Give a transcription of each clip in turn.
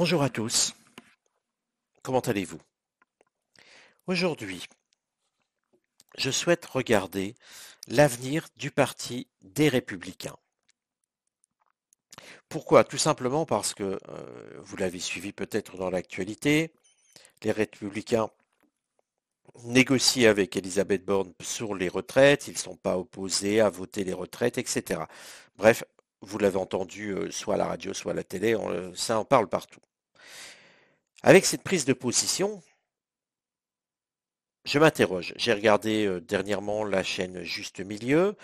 Bonjour à tous, comment allez-vous Aujourd'hui, je souhaite regarder l'avenir du Parti des Républicains. Pourquoi Tout simplement parce que, euh, vous l'avez suivi peut-être dans l'actualité, les Républicains négocient avec Elisabeth Borne sur les retraites, ils ne sont pas opposés à voter les retraites, etc. Bref, vous l'avez entendu euh, soit à la radio, soit à la télé, euh, ça en parle partout. Avec cette prise de position, je m'interroge. J'ai regardé euh, dernièrement la chaîne Juste Milieu.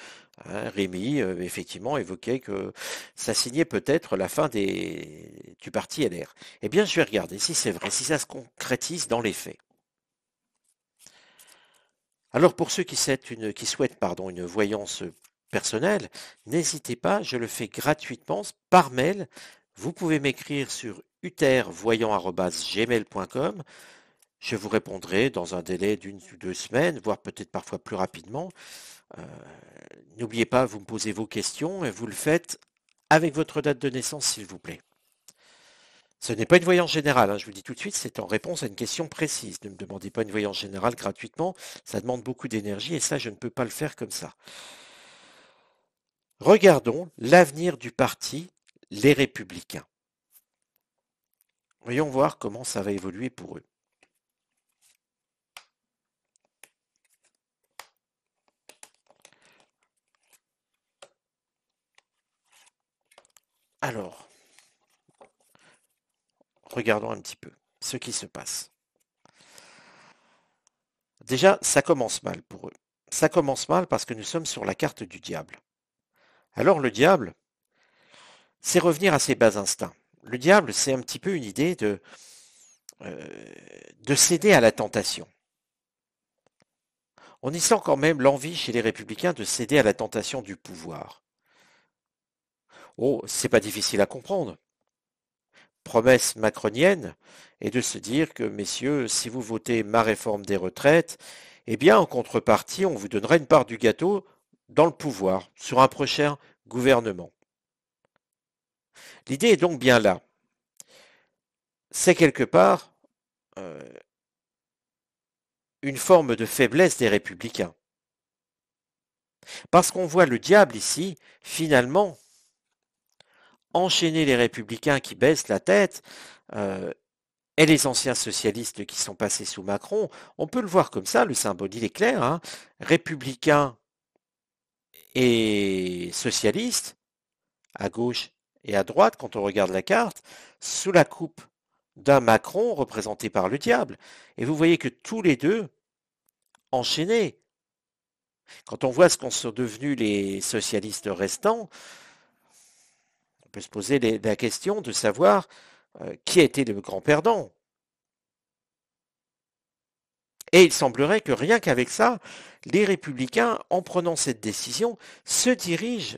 Hein, Rémi, euh, effectivement, évoquait que ça signait peut-être la fin des... du parti LR. Eh bien, je vais regarder si c'est vrai, si ça se concrétise dans les faits. Alors, pour ceux qui, une, qui souhaitent pardon, une voyance personnelle, n'hésitez pas, je le fais gratuitement par mail. Vous pouvez m'écrire sur gmail.com Je vous répondrai dans un délai d'une ou deux semaines, voire peut-être parfois plus rapidement. Euh, n'oubliez pas, vous me posez vos questions et vous le faites avec votre date de naissance, s'il vous plaît. Ce n'est pas une voyance générale, hein, je vous dis tout de suite, c'est en réponse à une question précise. Ne me demandez pas une voyance générale gratuitement, ça demande beaucoup d'énergie et ça, je ne peux pas le faire comme ça. Regardons l'avenir du parti Les Républicains. Voyons voir comment ça va évoluer pour eux. Alors, regardons un petit peu ce qui se passe. Déjà, ça commence mal pour eux. Ça commence mal parce que nous sommes sur la carte du diable. Alors le diable, c'est revenir à ses bas instincts le diable, c'est un petit peu une idée de, euh, de céder à la tentation. On y sent quand même l'envie chez les républicains de céder à la tentation du pouvoir. Oh, c'est pas difficile à comprendre. Promesse macronienne est de se dire que, messieurs, si vous votez ma réforme des retraites, eh bien, en contrepartie, on vous donnera une part du gâteau dans le pouvoir, sur un prochain gouvernement. L'idée est donc bien là. C'est quelque part euh, une forme de faiblesse des républicains. Parce qu'on voit le diable ici, finalement, enchaîner les républicains qui baissent la tête euh, et les anciens socialistes qui sont passés sous Macron, on peut le voir comme ça, le symbole il est clair, hein. républicains et socialistes, à gauche et à droite, quand on regarde la carte, sous la coupe d'un Macron représenté par le diable. Et vous voyez que tous les deux, enchaînés, quand on voit ce qu'ont sont devenus les socialistes restants, on peut se poser la question de savoir euh, qui a été le grand perdant. Et il semblerait que rien qu'avec ça, les républicains, en prenant cette décision, se dirigent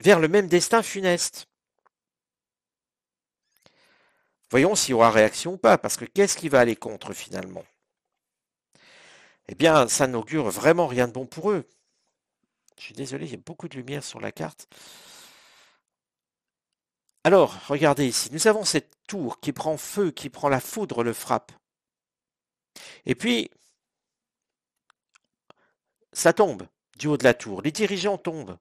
vers le même destin funeste. Voyons s'il y aura réaction ou pas, parce que qu'est-ce qui va aller contre finalement Eh bien, ça n'augure vraiment rien de bon pour eux. Je suis désolé, il y a beaucoup de lumière sur la carte. Alors, regardez ici, nous avons cette tour qui prend feu, qui prend la foudre, le frappe. Et puis, ça tombe du haut de la tour. Les dirigeants tombent.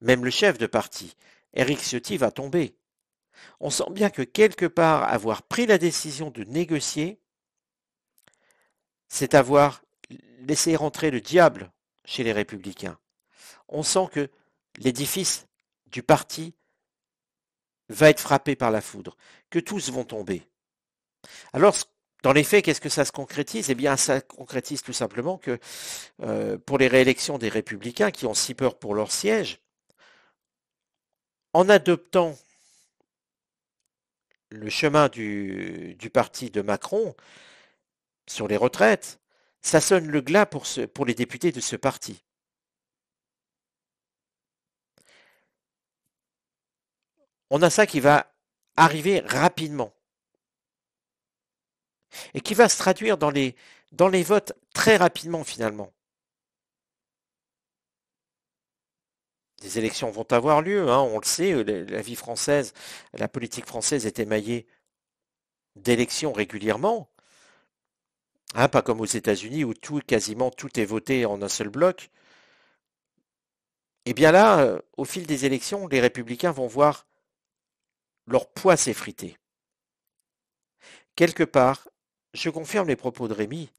Même le chef de parti, Éric Ciotti, va tomber. On sent bien que quelque part avoir pris la décision de négocier, c'est avoir laissé rentrer le diable chez les républicains. On sent que l'édifice du parti va être frappé par la foudre, que tous vont tomber. Alors, dans les faits, qu'est-ce que ça se concrétise Eh bien, ça concrétise tout simplement que euh, pour les réélections des républicains qui ont si peur pour leur siège, en adoptant le chemin du, parti de Macron sur les retraites, ça sonne le glas pour, les députés de ce parti. On a ça qui va arriver rapidement et qui va se traduire dans les votes très rapidement finalement. des élections vont avoir lieu, hein, on le sait, euh, la vie française, la politique française est émaillée d'élections régulièrement, hein, pas comme aux États-Unis où tout, quasiment tout est voté en un seul bloc. Et eh bien là, euh, au fil des élections, les républicains vont voir leur poids s'effriter. Quelque part, je confirme les propos de Rémi,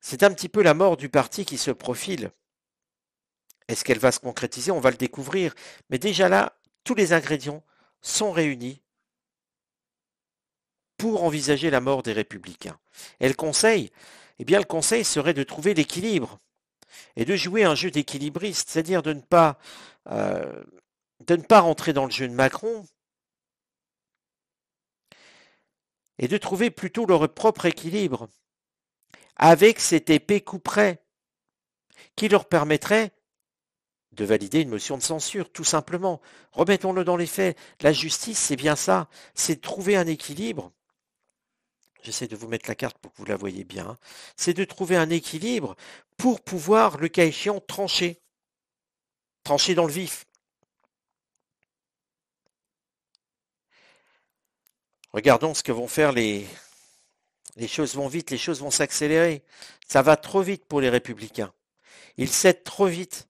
c'est un petit peu la mort du parti qui se profile. Est-ce qu'elle va se concrétiser On va le découvrir. Mais déjà là, tous les ingrédients sont réunis pour envisager la mort des républicains. Et le conseil, eh bien le conseil serait de trouver l'équilibre et de jouer un jeu d'équilibriste, c'est-à-dire de ne pas euh, de ne pas rentrer dans le jeu de Macron et de trouver plutôt leur propre équilibre avec cette épée couperet qui leur permettrait de valider une motion de censure, tout simplement. Remettons-le dans les faits. La justice, c'est bien ça. C'est trouver un équilibre. J'essaie de vous mettre la carte pour que vous la voyez bien. C'est de trouver un équilibre pour pouvoir, le cas échéant, trancher. Trancher dans le vif. Regardons ce que vont faire les... Les choses vont vite, les choses vont s'accélérer. Ça va trop vite pour les républicains. Ils cèdent trop vite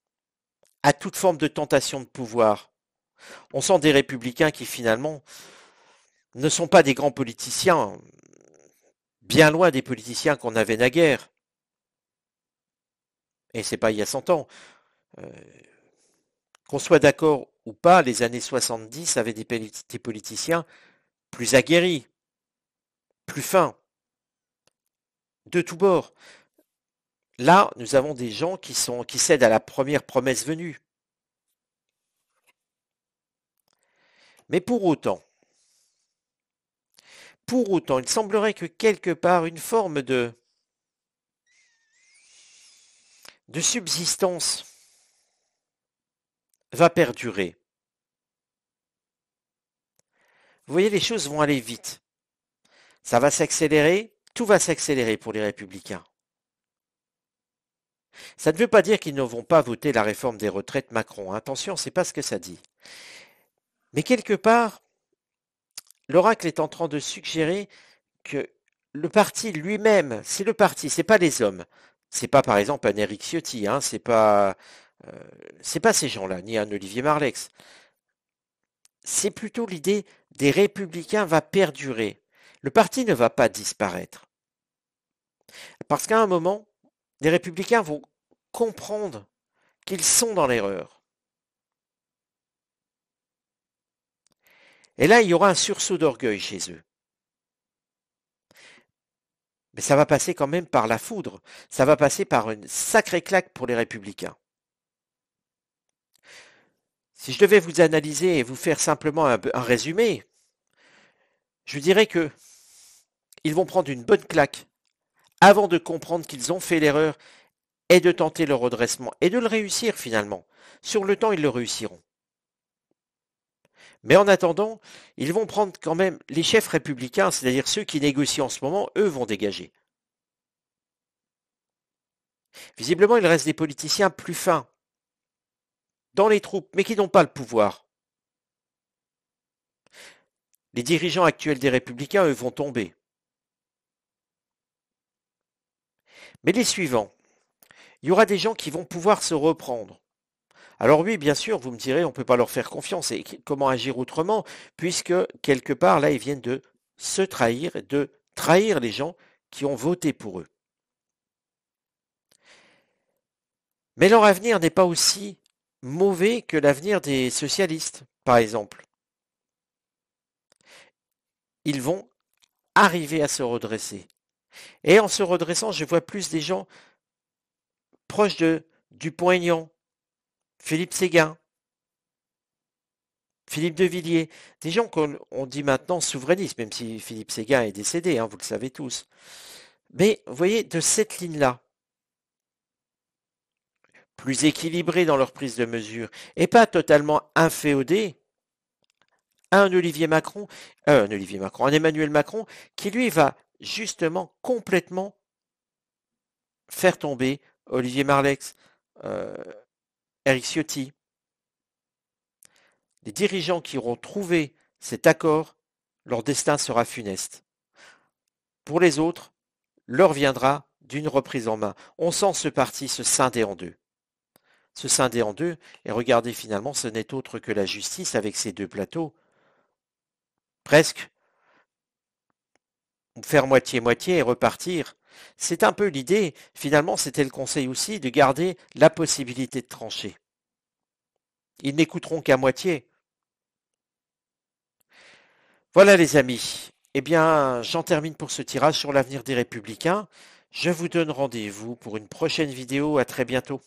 à toute forme de tentation de pouvoir. On sent des républicains qui finalement ne sont pas des grands politiciens, bien loin des politiciens qu'on avait naguère. Et c'est pas il y a 100 ans. Euh, qu'on soit d'accord ou pas, les années 70 avaient des, des politiciens plus aguerris, plus fins, de tous bords. Là, nous avons des gens qui, sont, qui cèdent à la première promesse venue. Mais pour autant, pour autant, il semblerait que quelque part une forme de, de subsistance va perdurer. Vous voyez, les choses vont aller vite. Ça va s'accélérer, tout va s'accélérer pour les républicains. Ça ne veut pas dire qu'ils ne vont pas voter la réforme des retraites Macron. Hein. Attention, c'est pas ce que ça dit. Mais quelque part, l'oracle est en train de suggérer que le parti lui-même, c'est le parti, c'est pas les hommes. C'est pas par exemple un Eric Ciotti, hein, c'est pas euh, c'est pas ces gens-là, ni un Olivier Marlex. C'est plutôt l'idée des républicains va perdurer. Le parti ne va pas disparaître. Parce qu'à un moment, les républicains vont comprendre qu'ils sont dans l'erreur. Et là, il y aura un sursaut d'orgueil chez eux. Mais ça va passer quand même par la foudre, ça va passer par une sacrée claque pour les républicains. Si je devais vous analyser et vous faire simplement un, résumé, je dirais que ils vont prendre une bonne claque avant de comprendre qu'ils ont fait l'erreur et de tenter le redressement et de le réussir finalement. Sur le temps, ils le réussiront. Mais en attendant, ils vont prendre quand même les chefs républicains, c'est-à-dire ceux qui négocient en ce moment, eux vont dégager. Visiblement, il reste des politiciens plus fins dans les troupes, mais qui n'ont pas le pouvoir. Les dirigeants actuels des républicains, eux, vont tomber. Mais les suivants, il y aura des gens qui vont pouvoir se reprendre. Alors oui, bien sûr, vous me direz, on ne peut pas leur faire confiance. Et comment agir autrement, puisque quelque part, là, ils viennent de se trahir, de trahir les gens qui ont voté pour eux. Mais leur avenir n'est pas aussi mauvais que l'avenir des socialistes, par exemple. Ils vont arriver à se redresser. Et en se redressant, je vois plus des gens proches de Dupont-Aignan, Philippe Séguin, Philippe de Villiers, des gens qu'on dit maintenant souverainistes, même si Philippe Séguin est décédé, hein, vous le savez tous. Mais vous voyez, de cette ligne-là, plus équilibrés dans leur prise de mesure, et pas totalement inféodés un Olivier Macron, euh, un Olivier Macron, un Emmanuel Macron, qui lui va justement complètement faire tomber Olivier Marlex, euh, Eric Ciotti. Les dirigeants qui auront trouvé cet accord, leur destin sera funeste. Pour les autres, l'heure viendra d'une reprise en main. On sent ce parti se scinder en deux. Se scinder en deux, et regardez finalement, ce n'est autre que la justice avec ses deux plateaux, presque faire moitié-moitié et repartir. C'est un peu l'idée, finalement c'était le conseil aussi, de garder la possibilité de trancher. Ils n'écouteront qu'à moitié. Voilà les amis. Eh bien, j'en termine pour ce tirage sur l'avenir des républicains. Je vous donne rendez-vous pour une prochaine vidéo. À très bientôt.